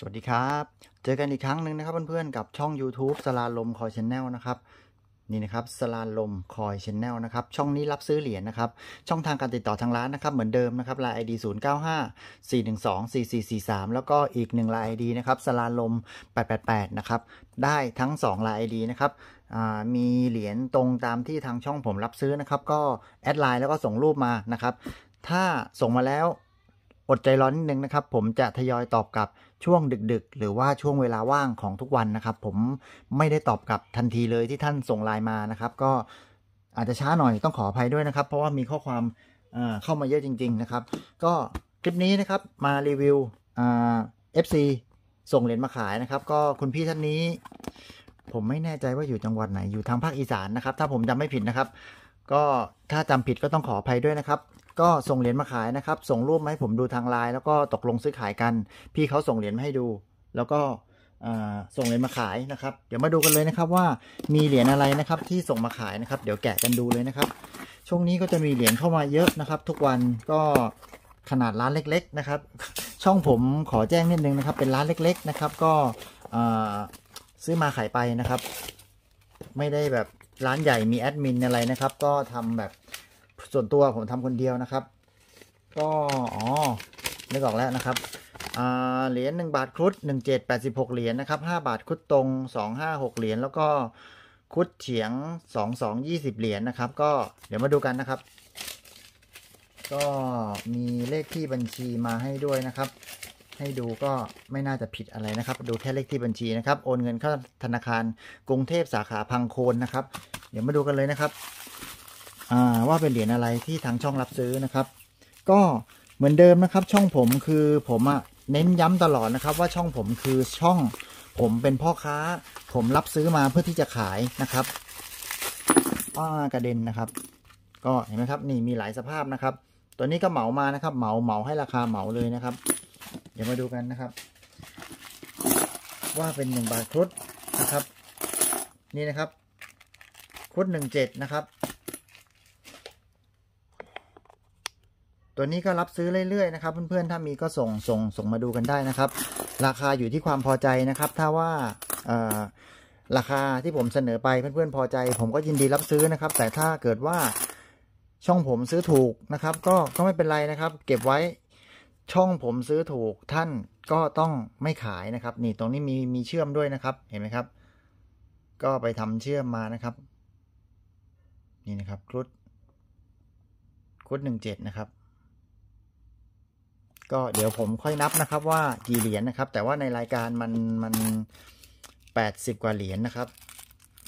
สวัสดีครับ เจอกันอีกครั้งหนึ่งนะครับเพื่อนๆกับช่อง YouTube สลาลมคอยชแนลนะครับนี่นะครับสลาลมคอยชแนลนะครับ ช่องนี้รับซื้อเหรียญนะครับช่องทางการติดต่อทางร้านนะครับเหมือนเดิมนะครับลายไอดีศูนย์เก้าห้าสี่หนึ่งสองสี่สี่สี่สามแล้วก็อีกหนึ่งลายไอดีนะครับสลาลมแปดแปดแปดนะครับได้ทั้งสองลายไอดีนะครับมีเหรียญตรงตามที่ทางช่อง ผมรับซื้อนะครับก็แอดไลน์แล้วก็ส่งรูปมานะครับถ้าส่งมาแล้วอดใจร้อนนิดนึงนะครับผมจะทยอยตอบกลับช่วงดึกๆ หรือว่าช่วงเวลาว่างของทุกวันนะครับ ผมไม่ได้ตอบกลับทันทีเลยที่ท่านส่งไลน์มานะครับ ก็อาจจะช้าหน่อยต้องขออภัยด้วยนะครับ เพราะว่ามีข้อความเข้ามาเยอะจริงๆ นะครับ ก็คลิปนี้นะครับมารีวิวเอฟซีส่งเหรียญมาขายนะครับ ก็คุณพี่ท่านนี้ ผมไม่แน่ใจว่าอยู่จังหวัดไหนอยู่ทางภาคอีสานนะครับถ้าผมจำไม่ผิดนะครับก็ถ้าจำผิดก็ต้องขออภัยด้วยนะครับ ก็ส่งเหรียญมาขายนะครับ ส่งรูปมาให้ผมดูทางไลน์แล้วก็ตกลงซื้อขายกัน พี่เขาส่งเหรียญมาให้ดู แล้วก็ส่งเหรียญมาขายนะครับเดี๋ยวมาดูกันเลยนะครับว่ามีเหรียญอะไรนะครับ ที่ส่งมาขายนะครับ เดี๋ยวแกะกันดูเลยนะครับช่วงนี้ก็จะมีเหรียญเข้ามาเยอะนะครับ ทุกวันก็ขนาดร้านเล็ก ๆนะครับ ช่องผมขอแจ้งนิดนึงนะครับ เป็นร้านเล็ก ๆนะครับ ก็ซื้อมาขายไปนะครับ ไม่ได้แบบร้านใหญ่มีแอดมินอะไรนะครับ ก็ทำแบบส่วนตัวผมทำคนเดียวนะครับ ก็อ๋อนึกออกแล้วนะครับเหรียญ1บาทครุฑ1786 เหรียญนะครับ 5 บาทครุฑตรง 256 เหรียญแล้วก็ครุฑเฉียง 2220 เหรียญนะครับ ก็เดี๋ยวมาดูกันนะครับ ก็มีเลขที่บัญชีมาให้ด้วยนะครับให้ดูก็ไม่น่าจะผิดอะไรนะครับ ดูแค่เลขที่บัญชีนะครับ โอนเงินเข้าธนาคาร กรุงเทพสาขาพังโคนนะครับ เดี๋ยวมาดูกันเลยนะครับว่าเป็นเหรียญอะไรที่ทางช่องรับซื้อนะครับ ก็เหมือนเดิมนะครับ ช่องผมคือผมอะเน้นย้ำตลอดนะครับ ว่าช่องผมคือช่อง ผมเป็นพ่อค้า ผมรับซื้อมาเพื่อที่จะขายนะครับ้ากระเด็นนะครับ ก็เห็นไหมครับ นี่มีหลายสภาพนะครับ ตัวนี้ก็เหมามานะครับ เหมาเหมาให้ราคาเหมาเลยนะครับดี๋ยวมาดูกันนะครับ ว่าเป็นหนึ่งบาทครุฑนะครับ นี่นะครับครุฑหนึ่งเจ็ดนะครับ ตัวนี้ก็รับซื้อเรื่อยๆนะครับ เพื่อนๆถ้ามีก็ส่งส่งส่งมาดูกันได้นะครับ ราคาอยู่ที่ความพอใจนะครับ ถ้าว่าราคาที่ผมเสนอไปเพื่อนๆพอใจ ผมก็ยินดีรับซื้อนะครับ แต่ถ้าเกิดว่าช่องผมซื้อถูกนะครับ ก็ก็ไม่เป็นไรนะครับ เก็บไว้ช่องผมซื้อถูกท่านก็ต้องไม่ขายนะครับ นี่ตรงนี้มีมีเชื่อมด้วยนะครับ เห็นไหมครับ ก็ไปทำเชื่อมมานะครับ นี่นะครับครุฑครุฑหนึ่งเจ็ดนะครับ ก็เดี๋ยวผมค่อยนับนะครับว่ากี่เหรียญนะครับ แต่ว่าในรายการมันมันแปดสิบกว่าเหรียญนะครับ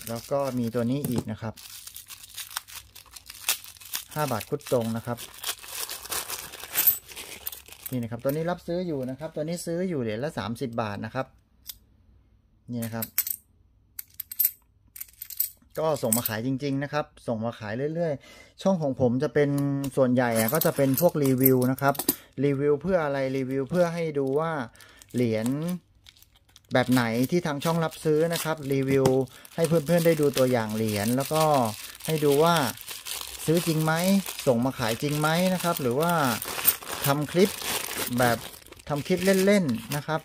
แล้วก็มีตัวนี้อีกนะครับห้าบาทคุดตรงนะครับนี่นะครับตัวนี้รับซื้ออยู่นะครับตัวนี้ซื้ออยู่เหรียญละสามสิบบาทนะครับ นี่นะครับ ก็ส่งมาขายจริง ๆ นะครับ ส่งมาขายเรื่อยๆ ช่องของผมจะเป็นส่วนใหญ่ก็จะเป็นพวกรีวิวนะครับรีวิวเพื่ออะไร รีวิวเพื่อให้ดูว่าเหรียญแบบไหนที่ทางช่องรับซื้อนะครับรีวิวให้เพื่อนๆได้ดูตัวอย่างเหรียญแล้วก็ให้ดูว่าซื้อจริงไหม ส่งมาขายจริงไหมนะครับ หรือว่าทำคลิปแบบทำคลิปเล่นๆนะครับ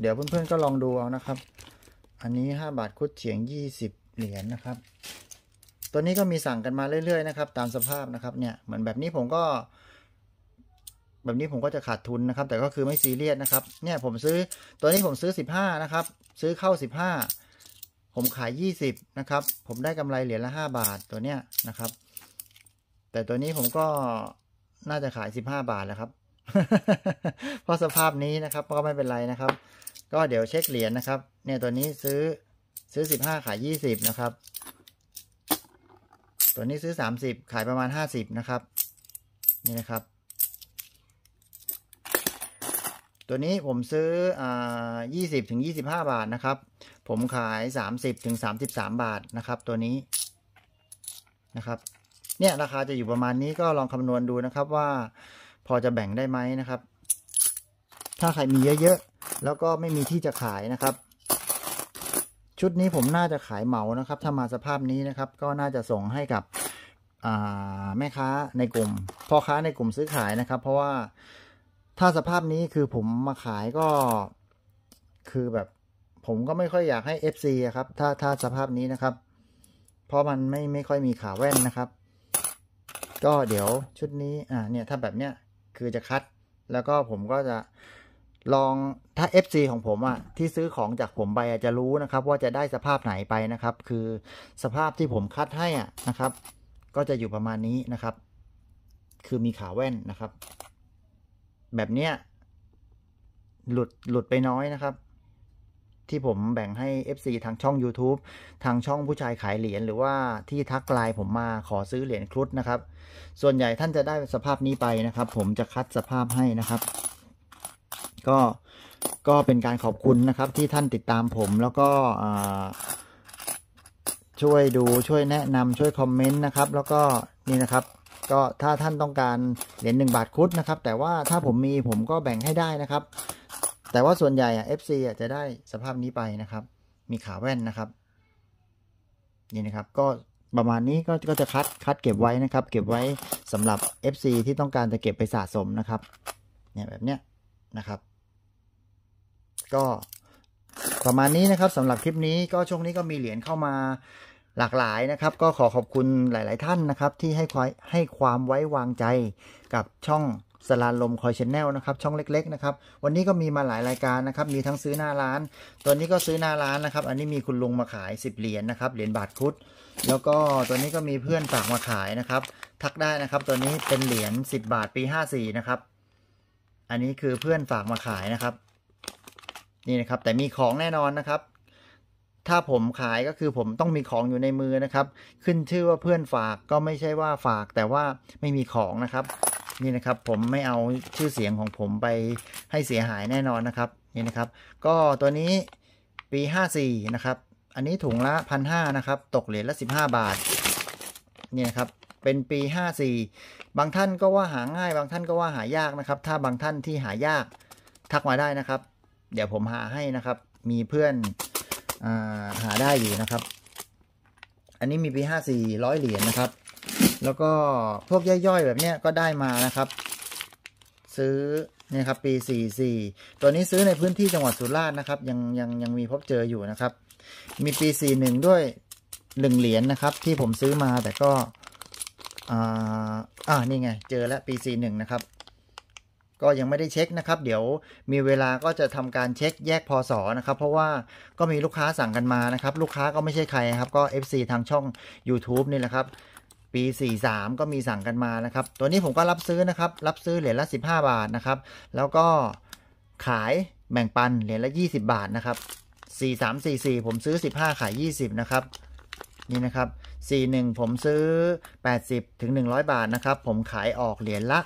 เดี๋ยวเพื่อนๆก็ลองดูเอานะครับ อันนี้5บาทคุดเฉียง 20เหรียญนนะครับ ตัวนี้ก็มีสั่งกันมาเรื่อยๆนะครับตามสภาพนะครับ เนี่ยเหมือนแบบนี้ผมก็ แบบนี้ผมก็จะขาดทุนนะครับ แต่ก็คือไม่ซีเรียสนะครับ เนี่ยผมซื้อตัวนี้ผมซื้อ 15 นะครับ ซื้อเข้า 15 ผมขาย 20 นะครับ ผมได้กำไรเหรียญละ5 บาทตัวเนี้ยนะครับ แต่ตัวนี้ผมก็น่าจะขาย 15 บาท แล้วครับเพราะสภาพนี้นะครับ ก็ไม่เป็นไรนะครับ ก็เดี๋ยวเช็คเหรียญนะครับ เนี่ยตัวนี้ซื้อซื้อสิบห้าขายยี่สิบนะครับ ตัวนี้ซื้อสามสิบขายประมาณห้าสิบนะครับ นี่นะครับ ตัวนี้ผมซื้ออ่ายี่สิบถึงยี่สิบห้าบาทนะครับ ผมขายสามสิบถึงสามสิบสามบาทนะครับ ตัวนี้นะครับ เนี่ยราคาจะอยู่ประมาณนี้ก็ลองคำนวณดูนะครับว่าพอจะแบ่งได้ไหมนะครับ ถ้าใครมีเยอะๆ แล้วก็ไม่มีที่จะขายนะครับ ชุดนี้ผมน่าจะขายเหมานะครับ ถ้ามาสภาพนี้นะครับ ก็น่าจะส่งให้กับแม่ค้าในกลุ่ม พ่อค้าในกลุ่มซื้อขายนะครับ เพราะว่าถ้าสภาพนี้คือผมมาขายก็ คือแบบผมก็ไม่ค่อยอยากให้ FC ครับ ถ้าถ้าสภาพนี้นะครับ เพราะมันไม่ไม่ค่อยมีขาแว่นนะครับ ก็เดี๋ยวชุดนี้อ่าเนี่ยถ้าแบบเนี้ยคือจะคัดแล้วก็ผมก็จะลองถ้า FC ของผมอะ่ะที่ซื้อของจากผมไปจะรู้นะครับ ว่าจะได้สภาพไหนไปนะครับ คือสภาพที่ผมคัดให้อ่ะนะครับ ก็จะอยู่ประมาณนี้นะครับ คือมีขาแว่นนะครับ แบบเนี้ยหลุดหลุดไปน้อยนะครับที่ผมแบ่งให้ FC ทางช่อง YouTube ทางช่องผู้ชายขายเหรียญ หรือว่าที่ทักไลน์ผมมาขอซื้อเหรียญครุฑนะครับ ส่วนใหญ่ท่านจะได้สภาพนี้ไปนะครับ ผมจะคัดสภาพให้นะครับ ก็ ก็เป็นการขอบคุณนะครับ ที่ท่านติดตามผม แล้วก็ ช่วยดู ช่วยแนะนำ ช่วยคอมเมนต์นะครับ แล้วก็นี่นะครับ ก็ถ้าท่านต้องการเหรียญหนึ่งบาทครุฑนะครับ แต่ว่าถ้าผมมีผมก็แบ่งให้ได้นะครับแต่ว่าส่วนใหญ่อ่ะ FC อ่ะจะได้สภาพนี้ไปนะครับ มีขาแว่นนะครับ นี่นะครับ ก็ประมาณนี้ก็ก็จะคัดคัดเก็บไว้นะครับ เก็บไว้สำหรับ FC ที่ต้องการจะเก็บไปสะสมนะครับ เนี่ยแบบเนี้ยนะครับ ก็ประมาณนี้นะครับสำหรับคลิปนี้ก็ช่วงนี้ก็มีเหรียญเข้ามาหลากหลายนะครับ ก็ขอขอบคุณหลาย ๆ ท่านนะครับ ที่ให้ให้ความไว้วางใจกับช่องสลาลมคอยชแนลนะครับช่องเล็กๆนะครับวันนี้ก็มีมาหลายรายการนะครับ มีทั้งซื้อหน้าร้านตัวนี้ก็ซื้อหน้าร้านนะครับ อันนี้มีคุณลุงมาขาย 10 เหรียญนะครับ เหรียญบาทคุดแล้วก็ตัวนี้ก็มีเพื่อนฝากมาขายนะครับ ทักได้นะครับ ตัวนี้เป็นเหรียญ10 บาทปี 54 นะครับ อันนี้คือเพื่อนฝากมาขายนะครับ นี่นะครับแต่มีของแน่นอนนะครับ ถ้าผมขายก็คือผมต้องมีของอยู่ในมือนะครับ ขึ้นชื่อว่าเพื่อนฝากก็ไม่ใช่ว่าฝากแต่ว่าไม่มีของนะครับนี่นะครับผมไม่เอาชื่อเสียงของผมไปให้เสียหายแน่นอนนะครับนี่นะครับก็ตัวนี้ปี 54นะครับอันนี้ถุงละพันห้านะครับตกเหรียญละ15 บาทนี่นะครับเป็นปี 54 บางท่านก็ว่าหาง่ายบางท่านก็ว่าหายากนะครับ ถ้าบางท่านที่หายากทักมาได้นะครับ เดี๋ยวผมหาให้นะครับมีเพื่อนาหาได้อยู่นะครับ อันนี้มีปี 54้อยเหรียญนะครับแล้วก็พวกย่อยๆแบบนี้ก็ได้มานะครับ ซื้อเนี่ยครับปี 44 ตัวนี้ซื้อในพื้นที่จังหวัดสุราษฎร์นะครับ ยังยังยังมีพบเจออยู่นะครับ มีปี 41 ด้วย1เหรียญนนะครับ ที่ผมซื้อมาแต่ก็อ่าอ่านี่ไงเจอแล้วปี 41 นะครับ ก็ยังไม่ได้เช็คนะครับ เดี๋ยวมีเวลาก็จะทำการเช็คแยกพอสอนะครับ เพราะว่าก็มีลูกค้าสั่งกันมานะครับ ลูกค้าก็ไม่ใช่ใครครับก็ FC ทางช่อง YouTube นี่แหละครับปี43ก็มีสั่งกันมานะครับ ตัวนี้ผมก็รับซื้อนะครับรับซื้อเหรียญละ15 บาทนะครับ แล้วก็ขายแบ่งปัน เหรียญละ20 บาทนะครับ4344ผมซื้อ 15ขาย20 นะครับ นี่นะครับ41 ผมซื้อ 80ถึง100 บาทนะครับ ผมขายออกเหรียญละ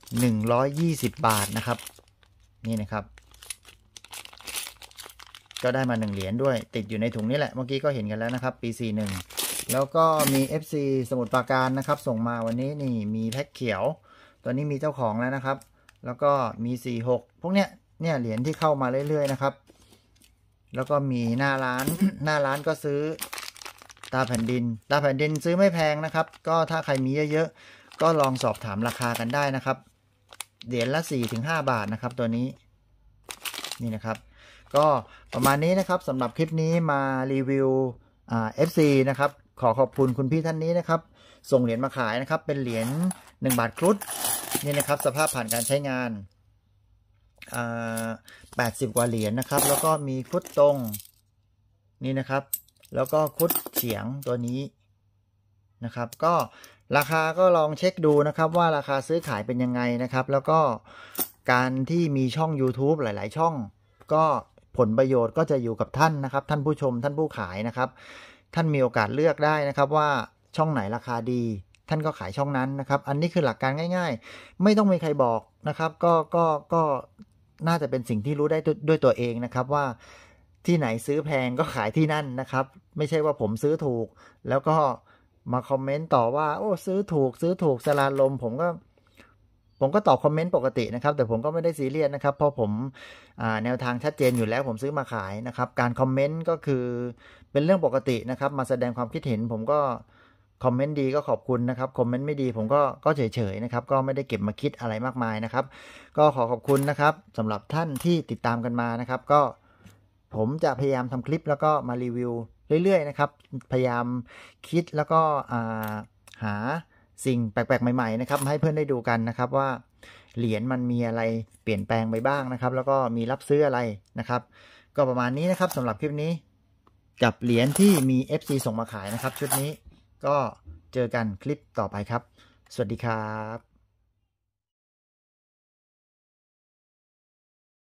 120 บาทนะครับนี่นะครับ ก็ได้มา1เหรียญด้วยติดอยู่ในถุงนี่แหละเมื่อกี้ก็เห็นกันแล้วนะครับปี41แล้วก็มี FC สมุทรปราการนะครับ ส่งมาวันนี้นี่มีแพ็คเขียวตัวนี้มีเจ้าของแล้วนะครับ แล้วก็มี 46 พวกเนี้ยเนี่ยเหรียญที่เข้ามาเรื่อยๆ นะครับ แล้วก็มีหน้าร้าน หน้าร้านก็ซื้อ ตาแผ่นดิน ตาแผ่นดินซื้อไม่แพงนะครับ ก็ถ้าใครมีเยอะๆก็ลองสอบถามราคากันได้นะครับเหรียญละ4-5บาทนะครับ ตัวนี้ นี่นะครับ ก็ประมาณนี้นะครับสำหรับคลิปนี้มารีวิวเอฟซีนะครับขอขอบคุณคุณพี่ท่านนี้นะครับ ส่งเหรียญมาขายนะครับ เป็นเหรียญ1บาทครุฑนี่นะครับ สภาพผ่านการใช้งานแปดสิบกว่าเหรียญนนะครับ แล้วก็มีครุฑตรงนี่นะครับ แล้วก็ครุฑเฉียงตัวนี้นะครับ ก็ราคาก็ลองเช็คดูนะครับ ว่าราคาซื้อขายเป็นยังไงนะครับ แล้วก็การที่มีช่อง YouTube หลาย ๆ ช่อง ก็ผลประโยชน์ก็จะอยู่กับท่านนะครับ ท่านผู้ชมท่านผู้ขายนะครับท่านมีโอกาสเลือกได้นะครับว่าช่องไหนราคาดีท่านก็ขายช่องนั้นนะครับ อันนี้คือหลักการง่าย ๆ ไม่ต้องมีใครบอกนะครับก็ก็ก็น่าจะเป็นสิ่งที่รู้ได้ด้วยตัวเองนะครับ ว่า ที่ไหนซื้อแพงก็ขายที่นั่นนะครับ ไม่ใช่ว่าผมซื้อถูก แล้วก็มาคอมเมนต์ต่อว่า โอ้ ซื้อถูกซื้อถูกสลาลม ผมก็ผมก็ตอบคอมเมนต์ปกตินะครับ แต่ผมก็ไม่ได้ซีเรียสนะครับเพราะผมแนวทางชัดเจนอยู่แล้ว ผมซื้อมาขายนะครับ การคอมเมนต์ก็คือเป็นเรื่องปกตินะครับ มาแสดงความคิดเห็น ผมก็คอมเมนต์ดีก็ขอบคุณนะครับคอมเมนต์ไม่ดี ผมก็ก็เฉยๆนะครับ ก็ไม่ได้เก็บมาคิดอะไรมากมายนะครับ ก็ขอขอบคุณนะครับสำหรับท่านที่ติดตามกันมานะครับ ก็ผมจะพยายามทำคลิปแล้วก็มารีวิว เรื่อย ๆ นะครับ พยายามคิดแล้วก็หาสิ่งแปลก ๆ ใหม่ๆนะครับให้เพื่อนได้ดูกันนะครับว่า เหรียญมันมีอะไรเปลี่ยนแปลงไปบ้างนะครับ แล้วก็มีรับซื้ออะไรนะครับ ก็ประมาณนี้นะครับสำหรับคลิปนี้กับเหรียญที่มี FC ส่งมาขายนะครับ ชุดนี้ก็เจอกันคลิปต่อไปครับ สวัสดีครับ